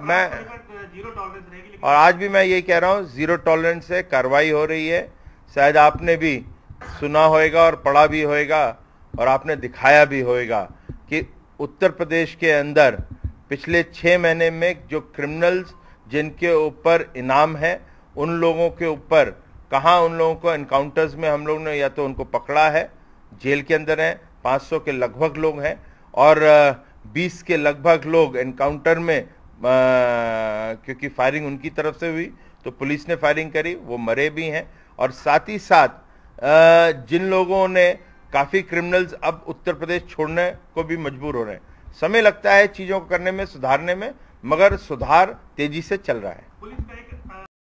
मैं और आज भी मैं ये कह रहा हूँ जीरो टॉलरेंस से कार्रवाई हो रही है शायद आपने भी सुना होएगा और पढ़ा भी होएगा और आपने दिखाया भी होएगा कि उत्तर प्रदेश के अंदर पिछले छः महीने में जो क्रिमिनल्स जिनके ऊपर इनाम है उन लोगों के ऊपर कहाँ उन लोगों को इनकाउंटर्स में हम लोग ने या तो उनको पकड़ा है जेल के अंदर हैं 500 के लगभग लोग हैं और 20 के लगभग लोग इनकाउंटर में क्योंकि फायरिंग उनकी तरफ से हुई तो पुलिस ने फायरिंग करी वो मरे भी हैं और साथ ही साथ जिन लोगों ने काफ़ी क्रिमिनल्स अब उत्तर प्रदेश छोड़ने को भी मजबूर हो रहे हैं समय लगता है चीज़ों को करने में सुधारने में मगर सुधार तेजी से चल रहा है पुलिस